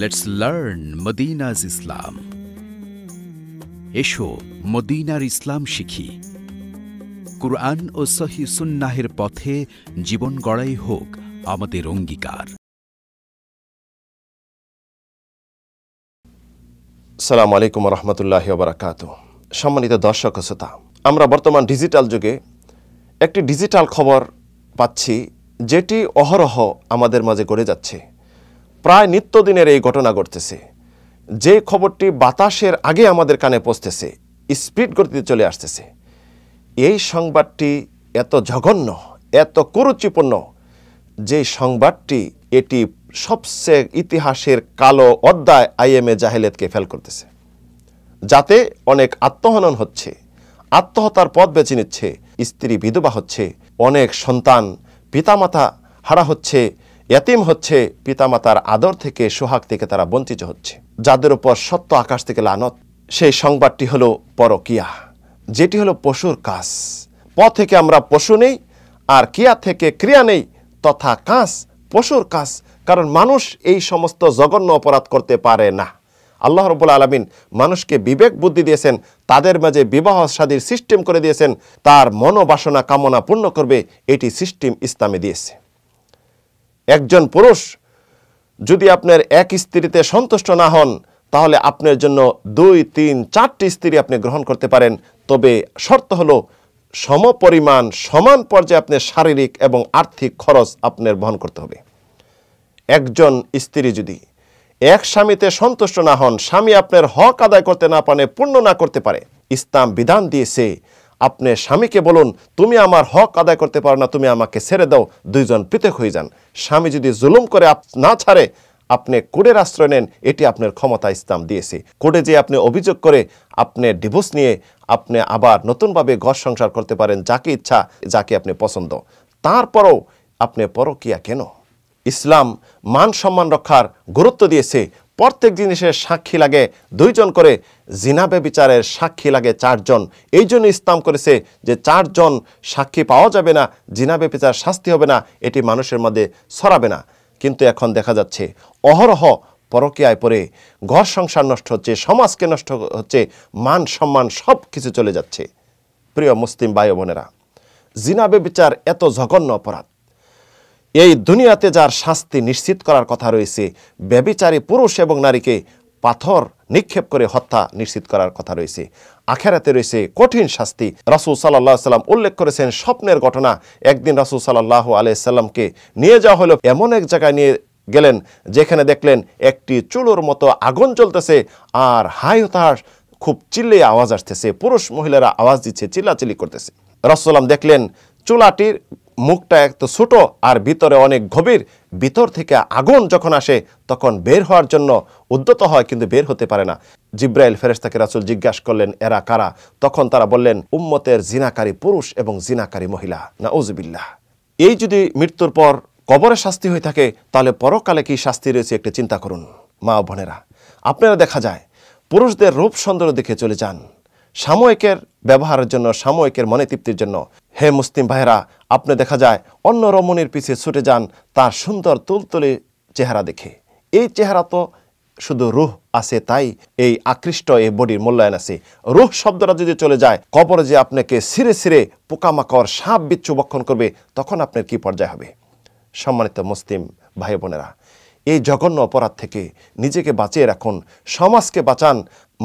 let's learn মদিনাজ ইসলাম এসো মদিনার ইসলাম শিখি কুরআন ও সহি সুন্নাহের পথে জীবন গড়াই হোক আমাদের অঙ্গীকার সালাম আলাইকুম রহমতুল্লাহ বারাকাত সম্মানিত দর্শক শ্রোতা আমরা বর্তমান ডিজিটাল যুগে একটি ডিজিটাল খবর পাচ্ছি যেটি অহরহ আমাদের মাঝে গড়ে যাচ্ছে প্রায় নিত্যদিনের এই ঘটনা ঘটতেছে যে খবরটি বাতাসের আগে আমাদের কানে পৌঁছতেছে স্পিড গতিতে চলে আসতেছে এই সংবাদটি এত জঘন্য এত কুরুচিপূর্ণ যে সংবাদটি এটি সবচেয়ে ইতিহাসের কালো অধ্যায় আইএমএ জাহেলেতকে ফেল করতেছে যাতে অনেক আত্মহনন হচ্ছে আত্মহত্যার পথ বেছে নিচ্ছে স্ত্রী বিধবা হচ্ছে অনেক সন্তান পিতামাতা হারা হচ্ছে এতিম হচ্ছে পিতামাতার আদর থেকে সোহাগ থেকে তারা বঞ্চিত হচ্ছে যাদের উপর সত্য আকাশ থেকে লানত সেই সংবাদটি হলো পরকিয়া যেটি হলো পশুর কাজ প থেকে আমরা পশু নেই আর কিয়া থেকে ক্রিয়া নেই তথা কাজ পশুর কাজ কারণ মানুষ এই সমস্ত জঘন্য অপরাধ করতে পারে না আল্লাহ রবুল আলমিন মানুষকে বিবেক বুদ্ধি দিয়েছেন তাদের মাঝে বিবাহ সাদীর সিস্টেম করে দিয়েছেন তার মনোবাসনা কামনা পূর্ণ করবে এটি সিস্টেম ইসলামে দিয়েছে একজন পুরুষ যদি আপনার এক স্ত্রীতে সন্তুষ্ট না হন তাহলে আপনার জন্য দুই তিন চারটি স্ত্রী আপনি গ্রহণ করতে পারেন তবে শর্ত হলো সমপরিমাণ সমান পর্যায়ে আপনার শারীরিক এবং আর্থিক খরচ আপনার বহন করতে হবে একজন স্ত্রী যদি এক স্বামীতে সন্তুষ্ট না হন স্বামী আপনার হক আদায় করতে না পারে পূর্ণ না করতে পারে ইসলাম বিধান দিয়েছে আপনি স্বামীকে বলুন তুমি আমার হক আদায় করতে পারো না তুমি আমাকে ছেড়ে দাও দুইজন পৃথক হয়ে যান স্বামী যদি জুলুম করে না ছাড়ে আপনি কোর্টের আশ্রয় নেন এটি আপনার ক্ষমতা ইসলাম দিয়েছে কোর্টে যে আপনি অভিযোগ করে আপনি ডিভোর্স নিয়ে আপনি আবার নতুনভাবে ঘর সংসার করতে পারেন যাকে ইচ্ছা যাকে আপনি পছন্দ তারপরও আপনি পরকিয়া কেন ইসলাম মান সম্মান রক্ষার গুরুত্ব দিয়েছে প্রত্যেক জিনিসের সাক্ষী লাগে দুইজন করে জিনাবে বিচারের সাক্ষী লাগে চারজন এই জন্য ইসলাম করেছে যে চারজন সাক্ষী পাওয়া যাবে না জিনাবে বিচার শাস্তি হবে না এটি মানুষের মধ্যে ছড়াবে না কিন্তু এখন দেখা যাচ্ছে অহরহ পরকিয়ায় পরে ঘর সংসার নষ্ট হচ্ছে সমাজকে নষ্ট হচ্ছে মান সম্মান সব কিছু চলে যাচ্ছে প্রিয় মুসলিম ভাই বোনেরা জিনাবে বিচার এত জঘন্য অপরাধ এই দুনিয়াতে যার শাস্তি নিশ্চিত করার কথা রয়েছে ব্যবিচারী পুরুষ এবং নারীকে পাথর নিক্ষেপ করে হত্যা নিশ্চিত করার কথা রয়েছে আখেরাতে রয়েছে কঠিন শাস্তি রাসুল সাল্লাহ সাল্লাম উল্লেখ করেছেন স্বপ্নের ঘটনা একদিন রাসুল সাল্লাহ আলাইসাল্লামকে নিয়ে যাওয়া হলো এমন এক জায়গায় নিয়ে গেলেন যেখানে দেখলেন একটি চুলোর মতো আগুন চলতেছে আর হাই হতাশ খুব চিল্লে আওয়াজ আসতেছে পুরুষ মহিলারা আওয়াজ দিচ্ছে চিল্লাচিল্লি করতেছে রসলাম দেখলেন চুলাটির মুখটা এত ছোট আর ভিতরে অনেক গভীর ভিতর থেকে আগুন যখন আসে তখন বের হওয়ার জন্য উদ্যত হয় কিন্তু বের হতে পারে না জিব্রাইল ফেরেস্তাকে রাসুল জিজ্ঞাসা করলেন এরা কারা তখন তারা বললেন উম্মতের জিনাকারী পুরুষ এবং জিনাকারী মহিলা না উজবিল্লাহ এই যদি মৃত্যুর পর কবরে শাস্তি হয়ে থাকে তাহলে পরকালে কি শাস্তি রয়েছে একটু চিন্তা করুন মা বোনেরা আপনারা দেখা যায় পুরুষদের রূপ সুন্দর দেখে চলে যান সাময়িকের ব্যবহারের জন্য সাময়িকের মনে তৃপ্তির জন্য হে মুসলিম ভাইরা আপনি দেখা যায় অন্য রমণীর পিছিয়ে ছুটে যান তার সুন্দর তুলতুলে চেহারা দেখে এই চেহারা তো শুধু রুহ আছে তাই এই আকৃষ্ট এই বডির মূল্যায়ন আছে রুহ শব্দটা যদি চলে যায় কবরে যে আপনাকে সিরে সিরে পোকামাকড় সাপ বিচ্ছু বক্ষণ করবে তখন আপনার কি পর্যায় হবে সম্মানিত মুসলিম ভাই বোনেরা এই জঘন্য অপরাধ থেকে নিজেকে বাঁচিয়ে রাখুন সমাজকে বাঁচান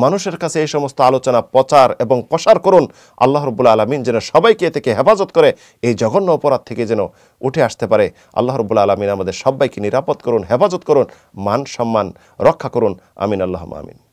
মানুষের কাছে এই সমস্ত আলোচনা প্রচার এবং প্রসার করুন আল্লাহ রবুল্লা আলমিন যেন সবাইকে এ থেকে হেফাজত করে এই জঘন্য অপরাধ থেকে যেন উঠে আসতে পারে আল্লাহ রবুল্লা আলমিন আমাদের সবাইকে নিরাপদ করুন হেফাজত করুন মান সম্মান রক্ষা করুন আমিন আল্লাহ আমিন